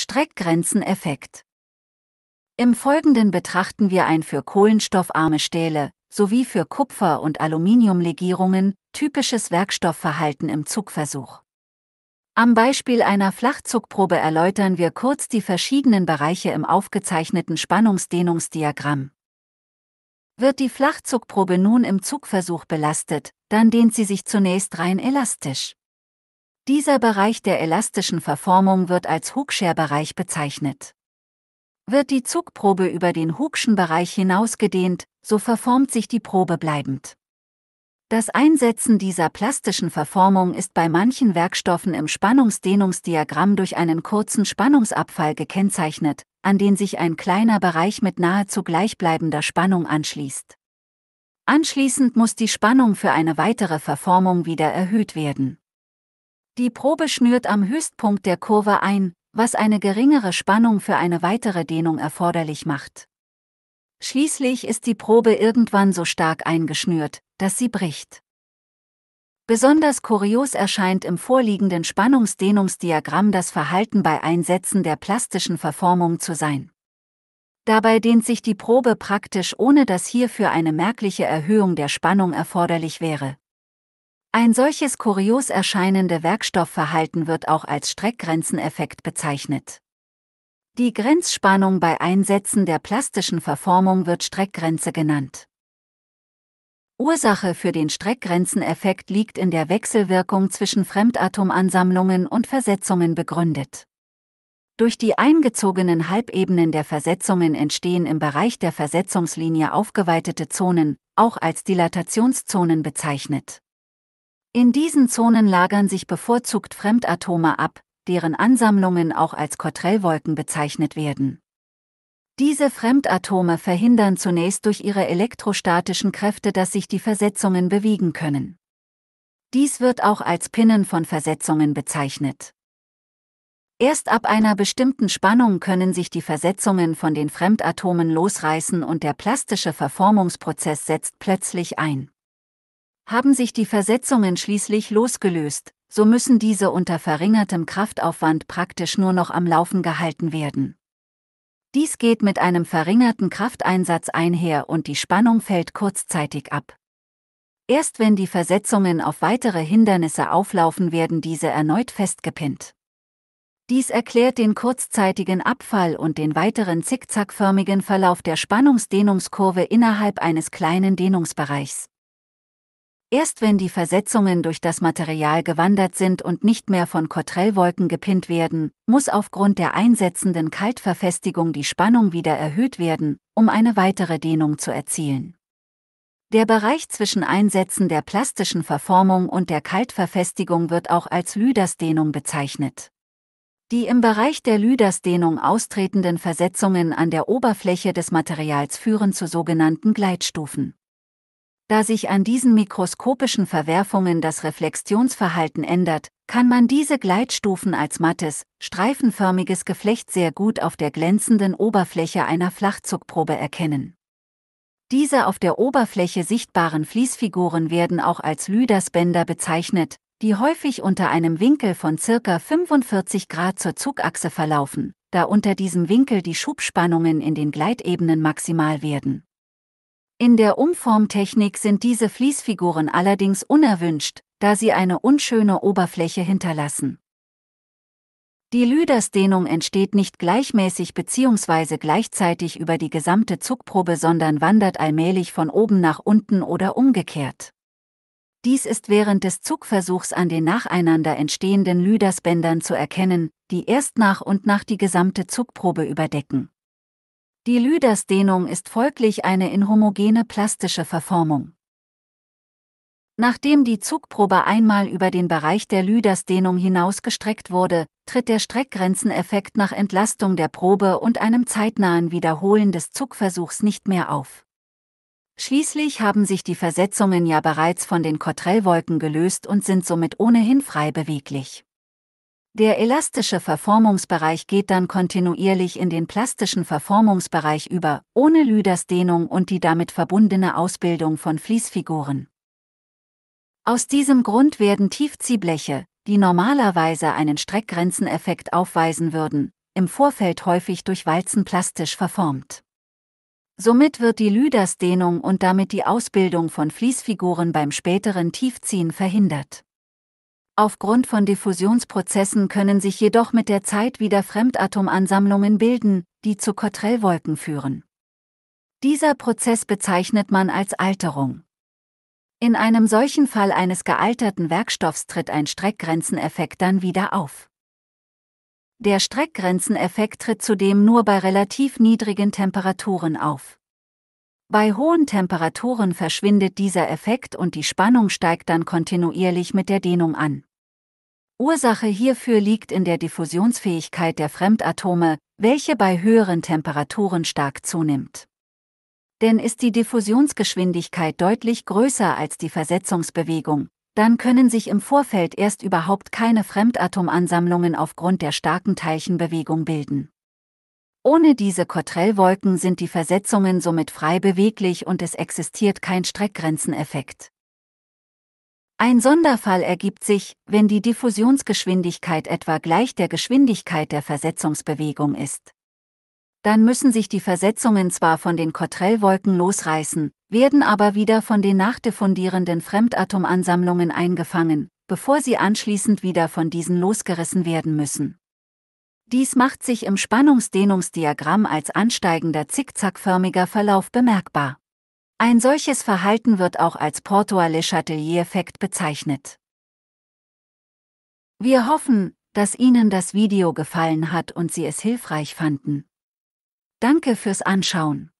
Streckgrenzeneffekt. Im Folgenden betrachten wir ein für kohlenstoffarme Stähle sowie für Kupfer- und Aluminiumlegierungen typisches Werkstoffverhalten im Zugversuch. Am Beispiel einer Flachzugprobe erläutern wir kurz die verschiedenen Bereiche im aufgezeichneten Spannungsdehnungsdiagramm. Wird die Flachzugprobe nun im Zugversuch belastet, dann dehnt sie sich zunächst rein elastisch. Dieser Bereich der elastischen Verformung wird als Hookscher-Bereich bezeichnet. Wird die Zugprobe über den Hookschen Bereich hinausgedehnt, so verformt sich die Probe bleibend. Das Einsetzen dieser plastischen Verformung ist bei manchen Werkstoffen im Spannungsdehnungsdiagramm durch einen kurzen Spannungsabfall gekennzeichnet, an den sich ein kleiner Bereich mit nahezu gleichbleibender Spannung anschließt. Anschließend muss die Spannung für eine weitere Verformung wieder erhöht werden. Die Probe schnürt am Höchstpunkt der Kurve ein, was eine geringere Spannung für eine weitere Dehnung erforderlich macht. Schließlich ist die Probe irgendwann so stark eingeschnürt, dass sie bricht. Besonders kurios erscheint im vorliegenden Spannungsdehnungsdiagramm das Verhalten bei Einsätzen der plastischen Verformung zu sein. Dabei dehnt sich die Probe praktisch ohne dass hierfür eine merkliche Erhöhung der Spannung erforderlich wäre. Ein solches kurios erscheinende Werkstoffverhalten wird auch als Streckgrenzeneffekt bezeichnet. Die Grenzspannung bei Einsätzen der plastischen Verformung wird Streckgrenze genannt. Ursache für den Streckgrenzeneffekt liegt in der Wechselwirkung zwischen Fremdatomansammlungen und Versetzungen begründet. Durch die eingezogenen Halbebenen der Versetzungen entstehen im Bereich der Versetzungslinie aufgeweitete Zonen, auch als Dilatationszonen bezeichnet. In diesen Zonen lagern sich bevorzugt Fremdatome ab, deren Ansammlungen auch als Cottrellwolken bezeichnet werden. Diese Fremdatome verhindern zunächst durch ihre elektrostatischen Kräfte, dass sich die Versetzungen bewegen können. Dies wird auch als Pinnen von Versetzungen bezeichnet. Erst ab einer bestimmten Spannung können sich die Versetzungen von den Fremdatomen losreißen und der plastische Verformungsprozess setzt plötzlich ein. Haben sich die Versetzungen schließlich losgelöst, so müssen diese unter verringertem Kraftaufwand praktisch nur noch am Laufen gehalten werden. Dies geht mit einem verringerten Krafteinsatz einher und die Spannung fällt kurzzeitig ab. Erst wenn die Versetzungen auf weitere Hindernisse auflaufen, werden diese erneut festgepinnt. Dies erklärt den kurzzeitigen Abfall und den weiteren zickzackförmigen Verlauf der Spannungsdehnungskurve innerhalb eines kleinen Dehnungsbereichs. Erst wenn die Versetzungen durch das Material gewandert sind und nicht mehr von Kotrellwolken gepinnt werden, muss aufgrund der einsetzenden Kaltverfestigung die Spannung wieder erhöht werden, um eine weitere Dehnung zu erzielen. Der Bereich zwischen Einsätzen der plastischen Verformung und der Kaltverfestigung wird auch als Lüdersdehnung bezeichnet. Die im Bereich der Lüdersdehnung austretenden Versetzungen an der Oberfläche des Materials führen zu sogenannten Gleitstufen. Da sich an diesen mikroskopischen Verwerfungen das Reflexionsverhalten ändert, kann man diese Gleitstufen als mattes, streifenförmiges Geflecht sehr gut auf der glänzenden Oberfläche einer Flachzuckprobe erkennen. Diese auf der Oberfläche sichtbaren Fließfiguren werden auch als Lüdersbänder bezeichnet, die häufig unter einem Winkel von circa 45 Grad zur Zugachse verlaufen, da unter diesem Winkel die Schubspannungen in den Gleitebenen maximal werden. In der Umformtechnik sind diese Fließfiguren allerdings unerwünscht, da sie eine unschöne Oberfläche hinterlassen. Die Lüdersdehnung entsteht nicht gleichmäßig bzw. gleichzeitig über die gesamte Zugprobe, sondern wandert allmählich von oben nach unten oder umgekehrt. Dies ist während des Zugversuchs an den nacheinander entstehenden Lüdersbändern zu erkennen, die erst nach und nach die gesamte Zugprobe überdecken. Die Lüdersdehnung ist folglich eine inhomogene plastische Verformung. Nachdem die Zugprobe einmal über den Bereich der Lüdersdehnung hinausgestreckt wurde, tritt der Streckgrenzeneffekt nach Entlastung der Probe und einem zeitnahen Wiederholen des Zugversuchs nicht mehr auf. Schließlich haben sich die Versetzungen ja bereits von den Cottrellwolken gelöst und sind somit ohnehin frei beweglich. Der elastische Verformungsbereich geht dann kontinuierlich in den plastischen Verformungsbereich über, ohne Lüdersdehnung und die damit verbundene Ausbildung von Fließfiguren. Aus diesem Grund werden Tiefziehbleche, die normalerweise einen Streckgrenzeneffekt aufweisen würden, im Vorfeld häufig durch Walzen plastisch verformt. Somit wird die Lüdersdehnung und damit die Ausbildung von Fließfiguren beim späteren Tiefziehen verhindert. Aufgrund von Diffusionsprozessen können sich jedoch mit der Zeit wieder Fremdatomansammlungen bilden, die zu Cottrellwolken führen. Dieser Prozess bezeichnet man als Alterung. In einem solchen Fall eines gealterten Werkstoffs tritt ein Streckgrenzeneffekt dann wieder auf. Der Streckgrenzeneffekt tritt zudem nur bei relativ niedrigen Temperaturen auf. Bei hohen Temperaturen verschwindet dieser Effekt und die Spannung steigt dann kontinuierlich mit der Dehnung an. Ursache hierfür liegt in der Diffusionsfähigkeit der Fremdatome, welche bei höheren Temperaturen stark zunimmt. Denn ist die Diffusionsgeschwindigkeit deutlich größer als die Versetzungsbewegung, dann können sich im Vorfeld erst überhaupt keine Fremdatomansammlungen aufgrund der starken Teilchenbewegung bilden. Ohne diese Cottrell-Wolken sind die Versetzungen somit frei beweglich und es existiert kein Streckgrenzeneffekt. Ein Sonderfall ergibt sich, wenn die Diffusionsgeschwindigkeit etwa gleich der Geschwindigkeit der Versetzungsbewegung ist. Dann müssen sich die Versetzungen zwar von den Cottrell-Wolken losreißen, werden aber wieder von den nachdiffundierenden Fremdatomansammlungen eingefangen, bevor sie anschließend wieder von diesen losgerissen werden müssen. Dies macht sich im Spannungsdehnungsdiagramm als ansteigender zickzackförmiger Verlauf bemerkbar. Ein solches Verhalten wird auch als Portoale-Chatelier-Effekt bezeichnet. Wir hoffen, dass Ihnen das Video gefallen hat und Sie es hilfreich fanden. Danke fürs Anschauen.